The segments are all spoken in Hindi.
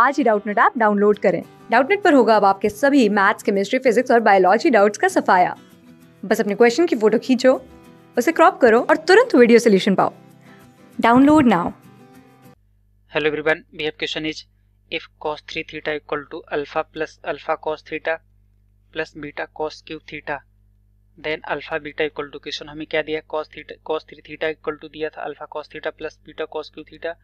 आज ही डाउटनेट ऐप डाउनलोड करें डाउटनेट पर होगा अब आपके सभी मैथ्स केमिस्ट्री फिजिक्स और बायोलॉजी डाउट्स का सफाया बस अपने क्वेश्चन की फोटो खींचो उसे क्रॉप करो और तुरंत वीडियो सोल्यूशन पाओ download now hello everyone we have question is if cos 3 theta equal to alpha plus alpha cos theta plus beta cos cube theta then alpha beta equal to question हमें क्या दिया cos theta cos 3 theta equal to दिया था alpha cos theta plus beta cos cube theta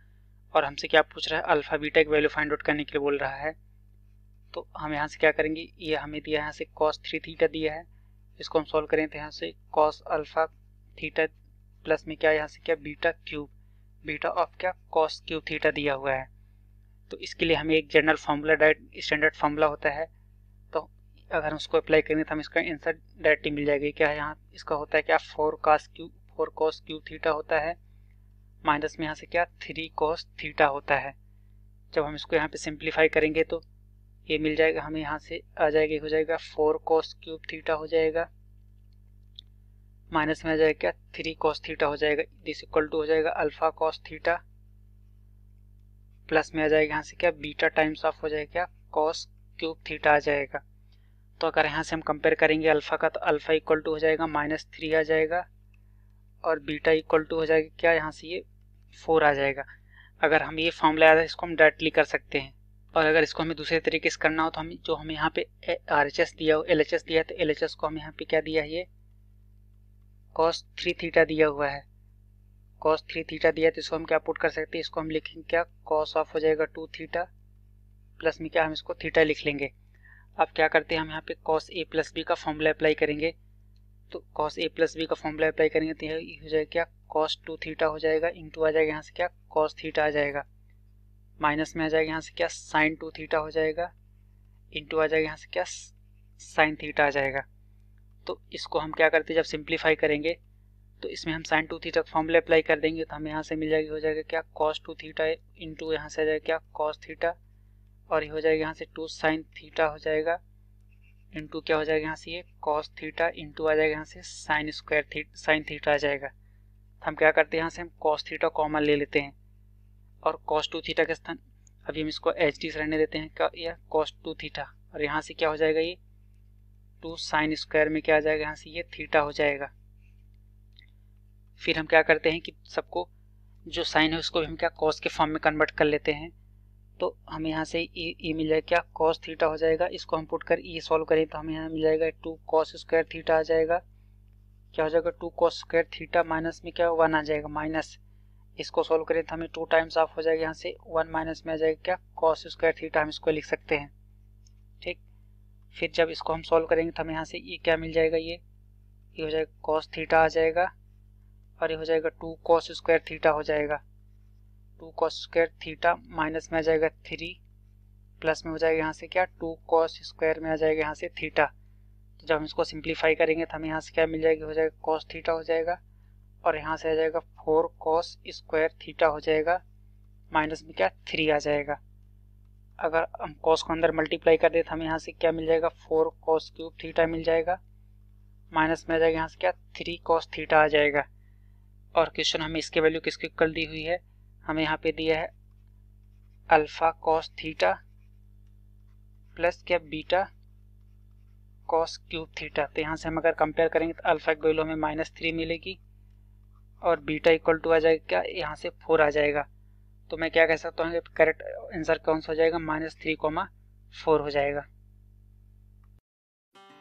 और हमसे क्या पूछ रहा है अल्फ़ा बीटा की वैल्यू फाइंड आउट करने के लिए बोल रहा है तो हम यहाँ से क्या करेंगे ये हमें दिया है यहाँ से कॉस थ्री थीटा दिया है इसको हम सॉल्व करें तो यहाँ से कॉस अल्फ़ा थीटा प्लस में क्या यहाँ से क्या बीटा क्यूब बीटा ऑफ क्या कॉस क्यूब थीटा दिया हुआ है तो इसके लिए हमें एक general formula direct standard formula होता है तो अगर हम उसको अप्लाई करेंगे तो हम इसका आंसर डायरेक्ट मिल जाएगा क्या यहाँ इसका होता है क्या four cos cube four cos cube theta होता है माइनस में यहाँ से क्या थ्री कॉस थीटा होता है जब हम इसको यहाँ पे सिंप्लीफाई करेंगे तो ये मिल जाएगा हमें यहाँ से आ जाएगा हो जाएगा फोर कॉस क्यूब थीटा हो जाएगा माइनस में आ जाएगा क्या थ्री कॉस थीटा हो जाएगा दिस इक्वल टू हो जाएगा अल्फा कॉस थीटा प्लस में आ जाएगा यहाँ से क्या बीटा टाइम्स ऑफ हो जाएगा क्या कॉस क्यूब थीटा आ जाएगा तो अगर यहाँ से हम कंपेयर करेंगे अल्फ़ा का तो अल्फ़ा इक्वल टू हो जाएगा माइनस थ्री आ जाएगा और बीटा इक्वल टू हो जाएगा क्या यहाँ से ये फोर आ जाएगा अगर हम ये फॉर्मूला आया इसको हम डायरेक्टली कर सकते हैं और अगर इसको हमें दूसरे तरीके से करना हो तो हम जो हमें यहाँ पे आर एच एस दिया हो एल एच एस दिया तो एल एच एस को हमें यहाँ पे क्या दिया है ये कॉस थ्री थीटा दिया हुआ है कॉस थ्री थीटा दिया तो इसको हम क्या पुट कर सकते हैं इसको हम लिखेंगे क्या कॉस ऑफ हो जाएगा टू थीटा प्लस में क्या हम इसको थीटा लिख लेंगे अब क्या करते हैं हम यहाँ पे कॉस ए प्लस बी का फॉर्मूला अप्लाई करेंगे तो कॉस ए प्लस बी का फॉर्मूला अप्लाई करेंगे तो ये हो जाएगा क्या कॉस टू थीटा हो जाएगा इन आ जाएगा यहाँ से क्या कॉस थीटा आ जाएगा माइनस में आ जाएगा यहाँ से क्या साइन टू थीटा हो जाएगा इन आ जाएगा यहाँ से क्या साइन थीटा आ जाएगा तो इसको हम क्या करते हैं जब सिंप्लीफाई करेंगे तो इसमें हम साइन टू थीटा का फॉर्मूला अप्लाई कर देंगे तो हमें यहाँ से मिल जाएगी हो जाएगा क्या कॉस टू थीटा इंटू यहाँ से आ जाएगा क्या कॉस थीटा और ये हो जाएगा यहाँ से टू साइन थीटा हो जाएगा इंटू क्या हो जाएगा यहाँ से ये कॉस थीटा इंटू आ जाएगा यहाँ से साइन स्क्वायर थी साइन थीटा आ जाएगा तो हम क्या करते हैं यहाँ से हम कॉस थीटा कॉमन ले लेते हैं और कॉस टू थीटा के स्थान अभी हम इसको एच डी से रहने देते हैं क्या या कॉस टू थीटा और यहाँ से क्या हो जाएगा ये टू साइन स्क्वायर में क्या आ जाएगा यहाँ से ये थीटा हो जाएगा फिर हम क्या करते हैं कि सबको जो साइन है उसको भी हम क्या कॉस के फॉर्म में कन्वर्ट कर लेते हैं तो हमें यहाँ से ई मिल जाएगा क्या कॉस थीटा हो जाएगा इसको हम पुट कर ई सॉल्व करें तो हमें यहाँ मिल जाएगा टू कॉस स्क्वायर थीटा आ जाएगा क्या हो जाएगा two cos square theta minus में क्या वन आ जाएगा माइनस इसको सॉल्व करें तो हमें टू टाइम्स ऑफ हो जाएगा यहाँ से वन माइनस में आ जाएगा क्या कॉस स्क्वायर थीटा हम इसको लिख सकते हैं ठीक फिर जब इसको हम सॉल्व करेंगे तो हमें यहाँ से ये क्या मिल जाएगा ये ये हो जाएगा कॉस थीटा आ जाएगा और ये हो जाएगा टू कॉस स्क्वायर थीटा हो जाएगा two cos square theta minus में आ जाएगा थ्री प्लस में हो जाएगा यहाँ से क्या टू कॉस स्क्वायर में आ जाएगा यहाँ से थीटा तो जब हम इसको सिंप्लीफाई करेंगे तो हमें यहाँ से क्या मिल जाएगी हो जाएगा कॉस थीटा हो जाएगा और यहाँ से आ जाएगा फोर कॉस स्क्वायर थीटा हो जाएगा माइनस में क्या थ्री आ जाएगा अगर हम कॉस को अंदर मल्टीप्लाई कर दे तो हमें यहाँ से क्या मिल जाएगा फोर कॉस क्यूब थीटा मिल जाएगा माइनस में आ जाएगा यहाँ से क्या थ्री कॉस थीटा आ जाएगा और क्वेश्चन हमें इसके वैल्यू किसकी कल दी हुई है हमें यहाँ पे दिया है अल्फा कॉस थीटा प्लस क्या बीटा कॉस क्यूब थीटा तो यहाँ से हम अगर कंपेयर करेंगे तो अल्फा इक्वल हमें माइनस थ्री मिलेगी और बीटा इक्वल टू आ जाएगा क्या यहाँ से फोर आ जाएगा तो मैं क्या कह सकता हूँ करेक्ट आंसर कौन सा हो जाएगा माइनस थ्री कोमा फोर हो जाएगा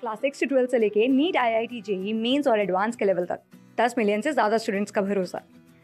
क्लास सिक्स से ट्वेल्थ से लेके NEET I I T JEE mains और एडवांस के लेवल तक दस मिलियन से ज़्यादा स्टूडेंट्स का भरोसा